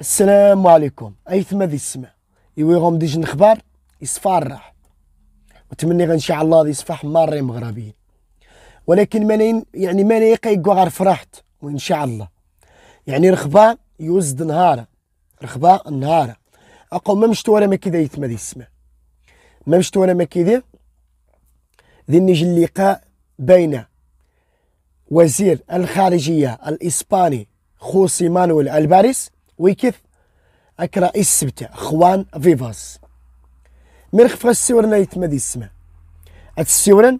السلام عليكم ايثما ذي السماء يويغوم ديج نخبار يصفى الراح وتمني ان شاء الله ذي صفاح ماري مغربيين ولكن منين يعني ما يقيقوا غير فرحت وان شاء الله يعني رخبا يوزد نهارا رخبا نهارا اقوم ما مشتو ولا ما كذا يثما ذي السمع ما مشتو ولا ما كذا ذي نجي اللقاء بين وزير الخارجية الإسباني خوسي مانويل الباريس ويكث أكرا سبتة خوان فيفاس من خفغ السيورن يتما ذي السماء هاد السورن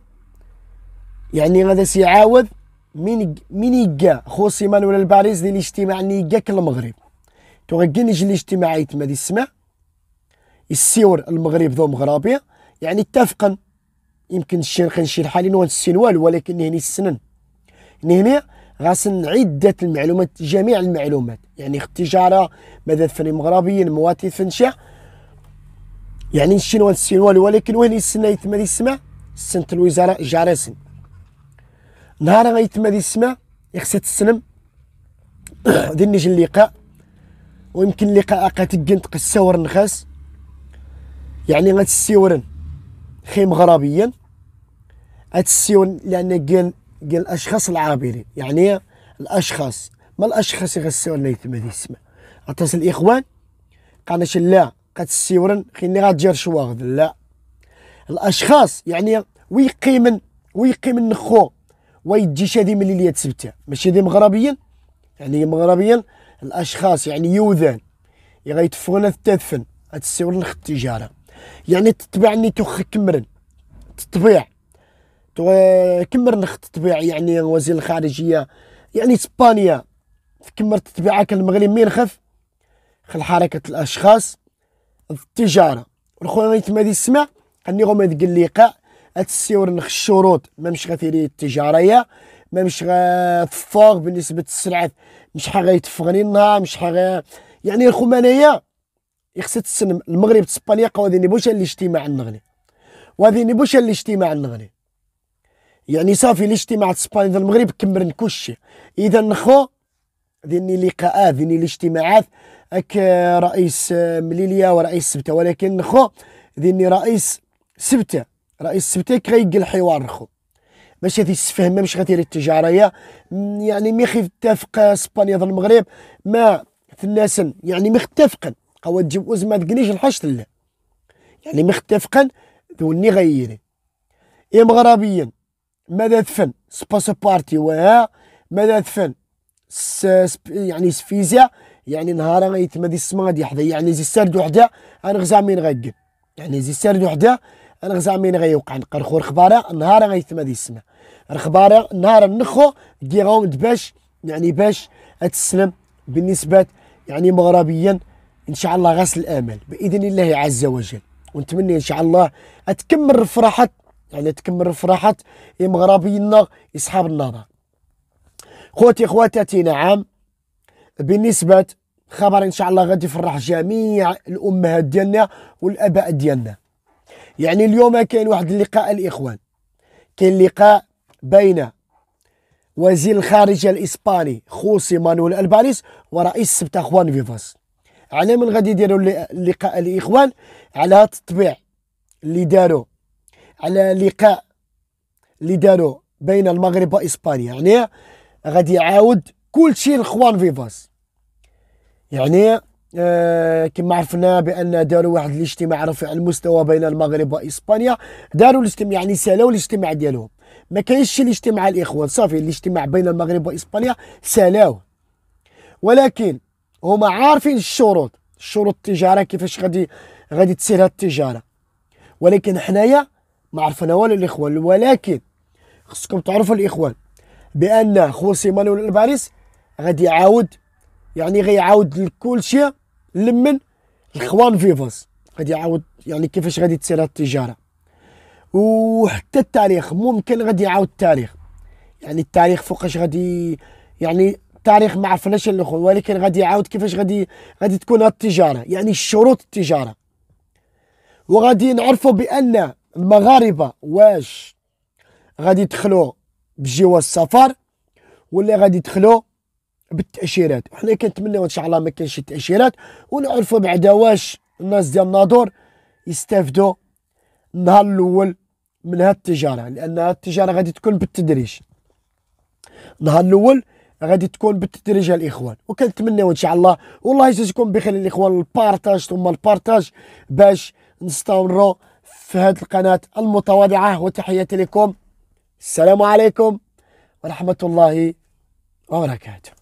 يعني غادا سيعاود من من يقا خو سيمان الباريس ديال الاجتماع اللي يقا كالمغرب تغكن يجي الاجتماع يتما ذي السماء السور المغرب ذو مغربية يعني اتفقا يمكن الشين خنشي الحالي نوان السين والو ولكن هني السنن هنا غاسن عدة المعلومات جميع المعلومات يعني التجارة ماذا فني مغربي المواتي فنشا يعني الشينوان السينوال ولكن وين يتم يتما السماء السنة الوزارة جارسن نهار غيتما السماء يخصها تسلم دير نجي اللقاء ويمكن لقاء قاتقن تقساور نخاس يعني غاتسيورن خي مغربيا غاتسيورن لان كان الاشخاص العابرين يعني إيه؟ الاشخاص ما الاشخاص اللي يتم هذه السماء عطاس الاخوان قاناش لا قتسيورن خيني غاتجير شواغد لا الاشخاص يعني ويقيمن إيه؟ ويقيمن نخو ويجي شادي من اللي تسبته ماشي دي مغربيا يعني مغربيا الاشخاص يعني يوذان يغيتفغنا التدفن هاد خد التجاره يعني تتبعني توخ كمرن تطبيع كمر نخت التبيع يعني وزير الخارجيه يعني اسبانيا كمر التبيعه كان المغرب مين خف خل حركه الاشخاص التجاره اللي تما يسمع السمع اني غوما ديك اللقاء السيور نخ الشروط ما مش غثيري التجاريه ما مش غفوغ بالنسبه السرعة مش حا يتفغني النهار مش حا يعني الخوما انايا يخص السن المغرب اسبانيا قوا نبوشة بوش الاجتماع النغني وهذه بوش الاجتماع النغني يعني صافي الاجتماع اجتماعات اسبانيا المغرب كمرن كلشي اذا خو ديني اللقاءات ديني الاجتماعات اك رئيس آه، مليليا ورئيس سبته ولكن خو ديني رئيس سبته رئيس سبته كيقل الحوار خو باش هذه السفهم مش غتير التجاريه يعني مي خي اتفق اسبانيا ديال المغرب ما الناس يعني مختفقا قوا تجيب ازمه تقنيش الحشد لا يعني مختفقا دوني غيري يا مغربيا ماذا تفن سباس بارتي و ماذا تفن يعني سفيزيا يعني نهار غيتما دي السما غادي حدا يعني زي سرد وحده انا غزامين غيكن يعني زي سرد وحده انا غزامين غيوقع نقرخو الخباره نهار غيتما دي السما الخباره نهار نخو كي غومد باش يعني باش تسلم بالنسبه يعني مغربيا ان شاء الله غسل الامل باذن الله عز وجل ونتمنى ان شاء الله تكمل فرحه يعني تكمل فرحة المغربيين اصحاب النظر خوتي خواتاتي نعم بالنسبة خبر ان شاء الله غادي يفرح جميع الامهات ديالنا والاباء ديالنا يعني اليوم كاين واحد اللقاء الاخوان كاين لقاء بين وزير الخارجيه الاسباني خوسي مانويل الباريس ورئيس السبت اخوان فيفاس على من غادي يديروا اللقاء الاخوان على التطبيع اللي داروا على لقاء اللي داروا بين المغرب واسبانيا يعني غادي يعاود كل شيء لخوان فيفاس يعني آه كما عرفنا بان داروا واحد الاجتماع رفيع المستوى بين المغرب واسبانيا داروا الاجتماع يعني سالوا الاجتماع ديالهم ما كاينش الاجتماع الاخوان صافي الاجتماع بين المغرب واسبانيا سالوا ولكن هما عارفين الشروط شروط التجاره كيفاش غادي غادي تسير هاد التجاره ولكن حنايا ما عرفنا والو الاخوان ولكن خصكم تعرفوا الاخوان بان خوسي مانويل الباريس غادي يعاود يعني غيعاود لكل شيء لمن الاخوان فيفاس غادي يعاود يعني كيفاش غادي تسير التجاره وحتى التاريخ ممكن غادي يعاود التاريخ يعني التاريخ فوقاش غادي يعني التاريخ ما عرفناش الاخوان ولكن غادي يعاود كيفاش غادي غادي تكون التجاره يعني شروط التجاره وغادي نعرفوا بان المغاربه واش غادي يدخلوا بجواز السفر ولا غادي يدخلوا بالتاشيرات وحنا كنتمناو ان شاء الله ما كانش التاشيرات ونعرفوا بعدا واش الناس ديال الناظور يستافدوا النهار الاول من هاد التجاره لان هاد التجاره غادي تكون بالتدريج النهار الاول غادي تكون بالتدريج الاخوان وكنتمناو ان شاء الله والله يجازيكم بخير الاخوان البارتاج ثم البارتاج باش نستمروا في هذه القناة المتواضعة وتحياتي لكم السلام عليكم ورحمة الله وبركاته